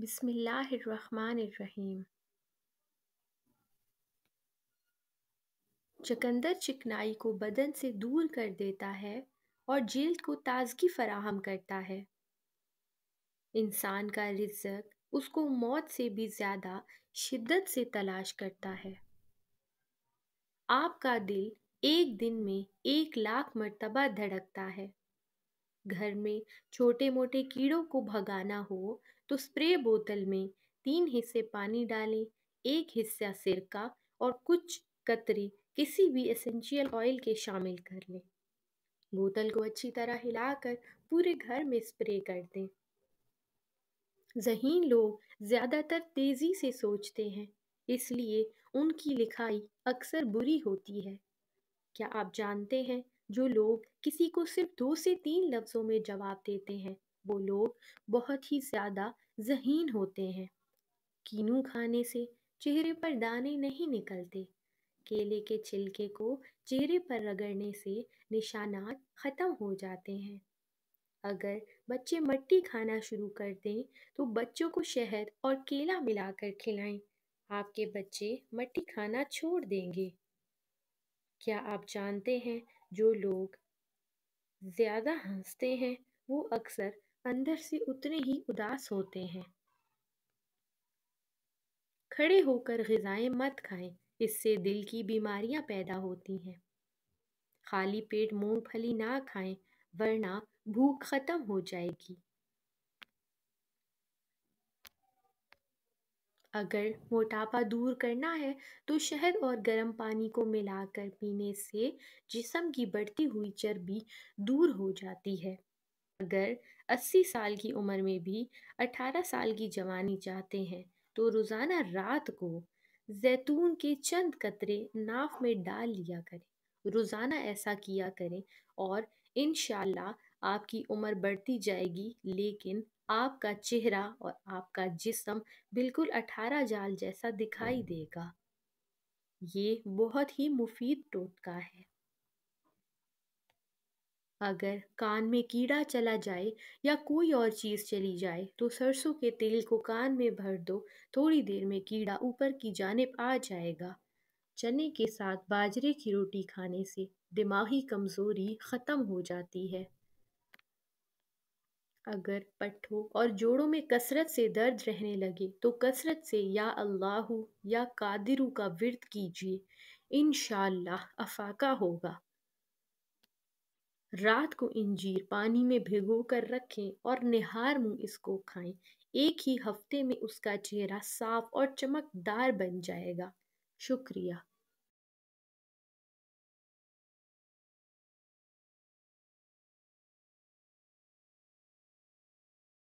बिस्मिल्लाहिर्रहमानिर्रहीम चकंदर चिकनाई को बदन से दूर कर देता है और जिल्द को ताजगी फराहम करता है इंसान का रिज्जत उसको मौत से भी ज़्यादा शिद्दत से तलाश करता है आपका दिल एक दिन में एक लाख मर्तबा धड़कता है घर में छोटे मोटे कीड़ों को भगाना हो तो स्प्रे बोतल में तीन हिस्से पानी डालें एक हिस्सा सिरका और कुछ कतरे किसी भी एसेंशियल ऑयल के शामिल कर लें बोतल को अच्छी तरह हिलाकर पूरे घर में स्प्रे कर दें जहीन लोग ज़्यादातर तेज़ी से सोचते हैं इसलिए उनकी लिखाई अक्सर बुरी होती है क्या आप जानते हैं जो लोग किसी को सिर्फ दो से तीन लफ्ज़ों में जवाब देते हैं वो लोग बहुत ही ज़्यादा जहीन होते हैं कीनू खाने से चेहरे पर दाने नहीं निकलते केले के छिलके को चेहरे पर रगड़ने से निशानात ख़त्म हो जाते हैं अगर बच्चे मट्टी खाना शुरू कर दें तो बच्चों को शहद और केला मिलाकर खिलाएं आपके बच्चे मट्टी खाना छोड़ देंगे क्या आप जानते हैं जो लोग ज़्यादा हंसते हैं वो अक्सर अंदर से उतने ही उदास होते हैं खड़े होकर गज़ाएं मत खाएं इससे दिल की बीमारियां पैदा होती हैं खाली पेट मूंगफली ना खाएं वरना भूख ख़त्म हो जाएगी अगर मोटापा दूर करना है तो शहद और गर्म पानी को मिलाकर पीने से जिसम की बढ़ती हुई चर्बी दूर हो जाती है अगर 80 साल की उम्र में भी 18 साल की जवानी चाहते हैं तो रोज़ाना रात को जैतून के चंद कतरे नाफ में डाल लिया करें रोज़ाना ऐसा किया करें और इन आपकी उम्र बढ़ती जाएगी लेकिन आपका चेहरा और आपका जिसम बिल्कुल अठारह जाल जैसा दिखाई हम्म। देगा ये बहुत ही मुफीद टोटका है अगर कान में कीड़ा चला जाए या कोई और चीज़ चली जाए तो सरसों के तेल को कान में भर दो थोड़ी देर में कीड़ा ऊपर की जानब आ जाएगा चने के साथ बाजरे की रोटी खाने से दिमागी कमज़ोरी ख़त्म हो जाती है अगर पट्ठों और जोड़ों में कसरत से दर्द रहने लगे तो कसरत से या अल्लाह या कादिरू का विरद कीजिए इन अफाका होगा रात को इंजीर पानी में भिगो कर रखें और निहार मुंह इसको खाएं एक ही हफ्ते में उसका चेहरा साफ और चमकदार बन जाएगा शुक्रिया